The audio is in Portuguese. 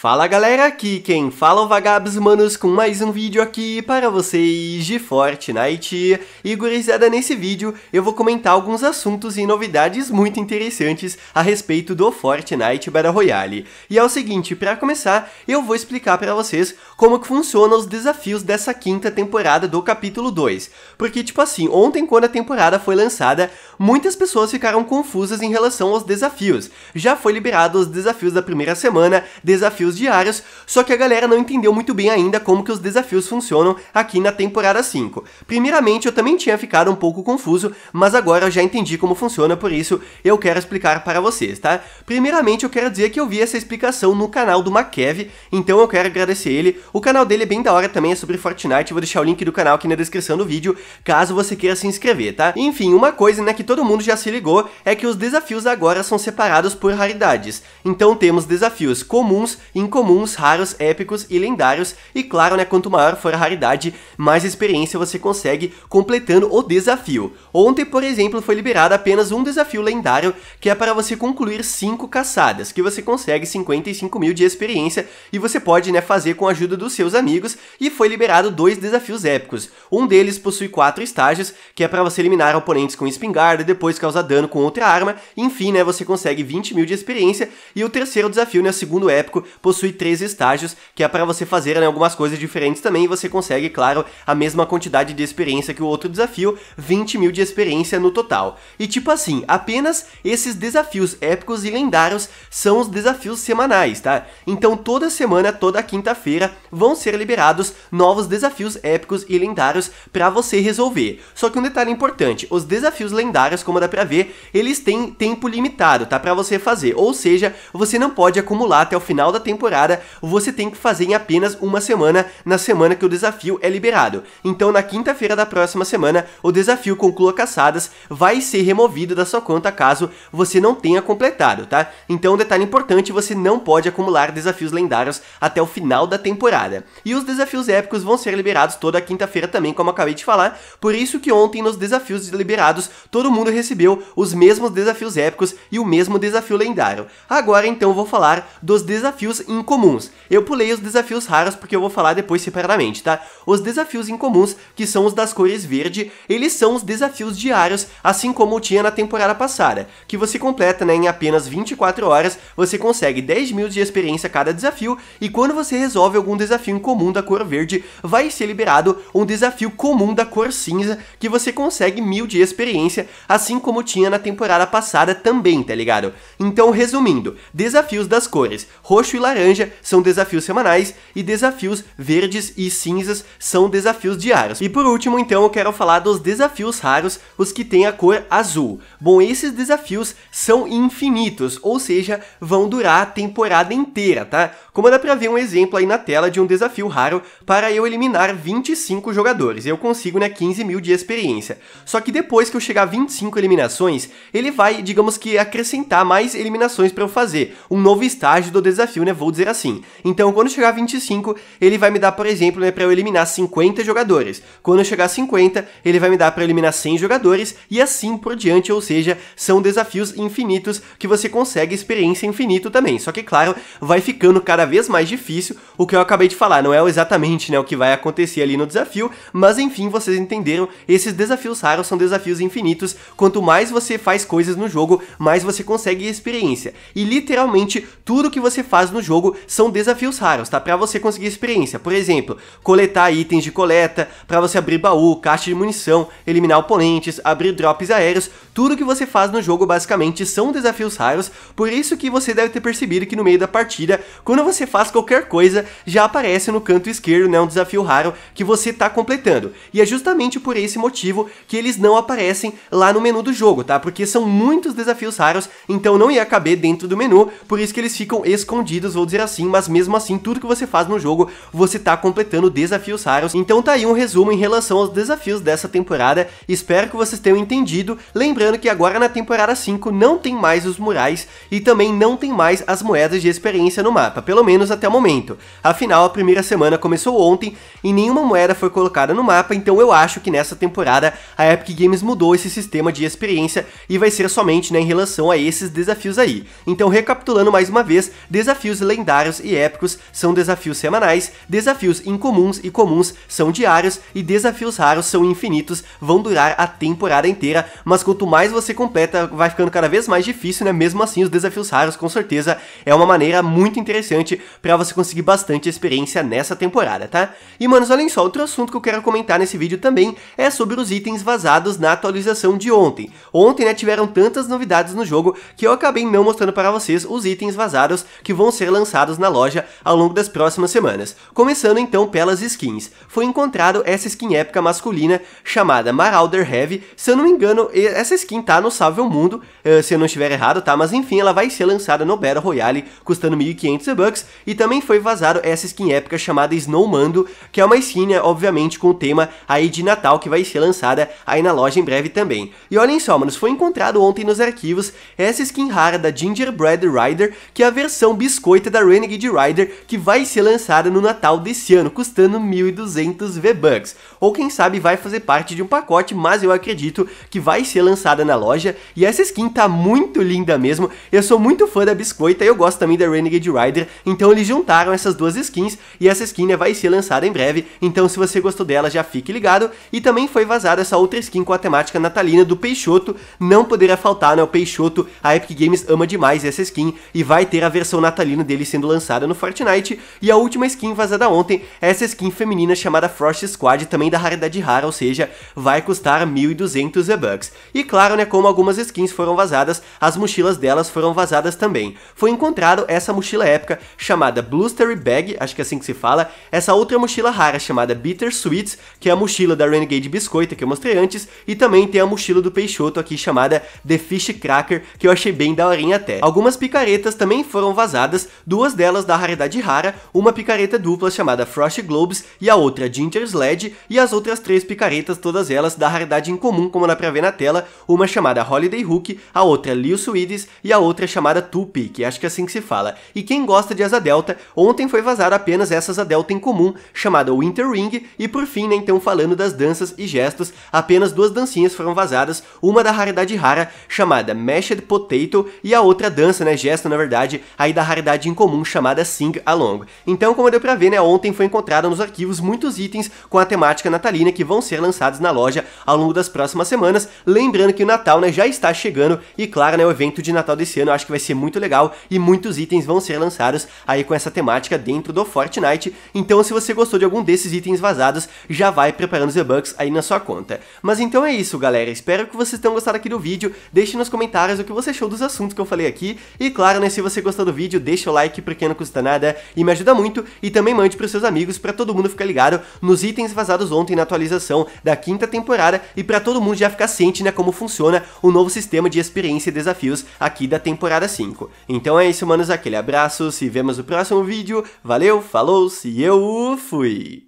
Fala galera, aqui quem fala é o Vagabos Manos com mais um vídeo aqui para vocês de Fortnite. E gurizada, nesse vídeo eu vou comentar alguns assuntos e novidades muito interessantes a respeito do Fortnite Battle Royale. E é o seguinte, para começar, eu vou explicar para vocês como que funcionam os desafios dessa quinta temporada do capítulo 2. Porque tipo assim, ontem quando a temporada foi lançada, muitas pessoas ficaram confusas em relação aos desafios. Já foi liberado os desafios da primeira semana, desafios desafios diários, só que a galera não entendeu muito bem ainda como que os desafios funcionam aqui na temporada 5. Primeiramente, eu também tinha ficado um pouco confuso, mas agora eu já entendi como funciona, por isso eu quero explicar para vocês, tá? Primeiramente, eu quero dizer que eu vi essa explicação no canal do Makev, então eu quero agradecer ele. O canal dele é bem da hora também, é sobre Fortnite, vou deixar o link do canal aqui na descrição do vídeo, caso você queira se inscrever, tá? Enfim, uma coisa, né, que todo mundo já se ligou é que os desafios agora são separados por raridades. Então temos desafios comuns e incomuns, raros, épicos e lendários. E claro, né, quanto maior for a raridade, mais experiência você consegue completando o desafio. Ontem, por exemplo, foi liberado apenas um desafio lendário, que é para você concluir 5 caçadas, que você consegue 55 mil de experiência e você pode né, fazer com a ajuda dos seus amigos. E foi liberado dois desafios épicos. Um deles possui quatro estágios, que é para você eliminar oponentes com espingarda, depois causar dano com outra arma. Enfim, né, você consegue 20 mil de experiência. E o terceiro desafio, né, o segundo épico, possui três estágios, que é para você fazer né, algumas coisas diferentes também, e você consegue, claro, a mesma quantidade de experiência que o outro desafio, 20 mil de experiência no total. E tipo assim, apenas esses desafios épicos e lendários são os desafios semanais, tá? Então toda semana, toda quinta-feira, vão ser liberados novos desafios épicos e lendários para você resolver. Só que um detalhe importante, os desafios lendários, como dá pra ver, eles têm tempo limitado, tá? Pra você fazer, ou seja, você não pode acumular até o final da temporada temporada, você tem que fazer em apenas uma semana, na semana que o desafio é liberado. Então, na quinta-feira da próxima semana, o desafio Conclua Caçadas vai ser removido da sua conta caso você não tenha completado, tá? Então, um detalhe importante, você não pode acumular desafios lendários até o final da temporada. E os desafios épicos vão ser liberados toda quinta-feira também, como acabei de falar, por isso que ontem nos desafios liberados, todo mundo recebeu os mesmos desafios épicos e o mesmo desafio lendário. Agora, então, vou falar dos desafios incomuns. Eu pulei os desafios raros porque eu vou falar depois separadamente, tá? Os desafios incomuns, que são os das cores verde, eles são os desafios diários, assim como tinha na temporada passada, que você completa né, em apenas 24 horas, você consegue 10 mil de experiência cada desafio, e quando você resolve algum desafio incomum da cor verde, vai ser liberado um desafio comum da cor cinza, que você consegue mil de experiência, assim como tinha na temporada passada também, tá ligado? Então, resumindo, desafios das cores roxo e laranja laranja são desafios semanais e desafios verdes e cinzas são desafios diários. E por último, então, eu quero falar dos desafios raros, os que têm a cor azul. Bom, esses desafios são infinitos, ou seja, vão durar a temporada inteira, tá? Como dá pra ver um exemplo aí na tela de um desafio raro para eu eliminar 25 jogadores. Eu consigo, né, 15 mil de experiência. Só que depois que eu chegar a 25 eliminações, ele vai, digamos que, acrescentar mais eliminações para eu fazer. Um novo estágio do desafio, né, vou vou dizer assim. Então, quando chegar a 25, ele vai me dar, por exemplo, né, para eu eliminar 50 jogadores. Quando chegar a 50, ele vai me dar para eliminar 100 jogadores e assim por diante, ou seja, são desafios infinitos que você consegue experiência infinito também. Só que, claro, vai ficando cada vez mais difícil, o que eu acabei de falar, não é exatamente né, o que vai acontecer ali no desafio, mas enfim, vocês entenderam, esses desafios raros são desafios infinitos, quanto mais você faz coisas no jogo, mais você consegue experiência. E literalmente, tudo que você faz no jogo são desafios raros, tá? Pra você conseguir experiência. Por exemplo, coletar itens de coleta, para você abrir baú, caixa de munição, eliminar oponentes, abrir drops aéreos, tudo que você faz no jogo basicamente são desafios raros, por isso que você deve ter percebido que no meio da partida, quando você faz qualquer coisa, já aparece no canto esquerdo né, um desafio raro que você está completando. E é justamente por esse motivo que eles não aparecem lá no menu do jogo, tá? Porque são muitos desafios raros, então não ia caber dentro do menu, por isso que eles ficam escondidos, vou dizer assim, mas mesmo assim, tudo que você faz no jogo, você está completando desafios raros. Então tá aí um resumo em relação aos desafios dessa temporada, espero que vocês tenham entendido, lembrando Lembrando que agora na temporada 5 não tem mais os murais e também não tem mais as moedas de experiência no mapa, pelo menos até o momento. Afinal, a primeira semana começou ontem e nenhuma moeda foi colocada no mapa, então eu acho que nessa temporada a Epic Games mudou esse sistema de experiência e vai ser somente né, em relação a esses desafios aí. Então, recapitulando mais uma vez, desafios lendários e épicos são desafios semanais, desafios incomuns e comuns são diários e desafios raros são infinitos, vão durar a temporada inteira, mas quanto mais mais você completa, vai ficando cada vez mais difícil, né? Mesmo assim, os desafios raros, com certeza, é uma maneira muito interessante para você conseguir bastante experiência nessa temporada, tá? E, manos, olhem só, outro assunto que eu quero comentar nesse vídeo também é sobre os itens vazados na atualização de ontem. Ontem, né, tiveram tantas novidades no jogo que eu acabei não mostrando para vocês os itens vazados que vão ser lançados na loja ao longo das próximas semanas. Começando, então, pelas skins. Foi encontrado essa skin épica masculina chamada Marauder Heavy. Se eu não me engano, essa skin Skin tá no Salve o Mundo, eh, se eu não estiver errado, tá? Mas enfim, ela vai ser lançada no Battle Royale, custando 1.500 bucks, e também foi vazado essa skin épica chamada Snowmando, que é uma skin, obviamente, com o tema aí de Natal, que vai ser lançada aí na loja em breve também. E olhem só, manos, foi encontrado ontem nos arquivos essa skin rara da Gingerbread Rider, que é a versão biscoita da Renegade Rider, que vai ser lançada no Natal desse ano, custando 1.200 V-Bucks. Ou quem sabe vai fazer parte de um pacote, mas eu acredito que vai ser lançada lançada na loja, e essa skin tá muito linda mesmo, eu sou muito fã da Biscoita e eu gosto também da Renegade Rider, então eles juntaram essas duas skins, e essa skin né, vai ser lançada em breve, então se você gostou dela já fique ligado, e também foi vazada essa outra skin com a temática natalina do Peixoto, não poderia faltar, né, o Peixoto, a Epic Games ama demais essa skin, e vai ter a versão natalina dele sendo lançada no Fortnite, e a última skin vazada ontem, é essa skin feminina chamada Frost Squad, também da raridade rara, ou seja, vai custar 1.200 V-Bucks, e claro, claro, né, como algumas skins foram vazadas, as mochilas delas foram vazadas também. Foi encontrado essa mochila épica chamada Blustery Bag, acho que é assim que se fala, essa outra mochila rara chamada Bitter Sweets, que é a mochila da Renegade Biscoita que eu mostrei antes, e também tem a mochila do Peixoto aqui chamada The Fish Cracker, que eu achei bem daorinha até. Algumas picaretas também foram vazadas, duas delas da raridade rara, uma picareta dupla chamada Frost Globes e a outra Ginger Sledge, e as outras três picaretas, todas elas da raridade incomum, como dá pra ver na tela, uma chamada Holiday Hook, a outra Lil Swedes e a outra chamada Tupi, que acho que é assim que se fala. E quem gosta de asa delta, ontem foi vazada apenas essa asa delta em comum, chamada Winter Ring, e por fim, né, então falando das danças e gestos, apenas duas dancinhas foram vazadas, uma da raridade rara, chamada Mashed Potato, e a outra dança, né, gesto na verdade, aí da raridade em comum, chamada Sing Along. Então, como deu pra ver, né, ontem foi encontrado nos arquivos muitos itens com a temática natalina que vão ser lançados na loja ao longo das próximas semanas, lembrando que que o Natal, né, já está chegando e claro, né, o evento de Natal desse ano eu acho que vai ser muito legal e muitos itens vão ser lançados aí com essa temática dentro do Fortnite. Então, se você gostou de algum desses itens vazados, já vai preparando os e-bucks aí na sua conta. Mas então é isso, galera. Espero que vocês tenham gostado aqui do vídeo. Deixe nos comentários o que você achou dos assuntos que eu falei aqui e claro, né, se você gostou do vídeo, deixa o like porque não custa nada e me ajuda muito e também mande para os seus amigos para todo mundo ficar ligado nos itens vazados ontem na atualização da quinta temporada e para todo mundo já ficar ciente, né, como funciona funciona o novo sistema de experiência e desafios aqui da temporada 5. Então é isso, manos, aquele abraço, se vemos no próximo vídeo, valeu, falou, se eu fui!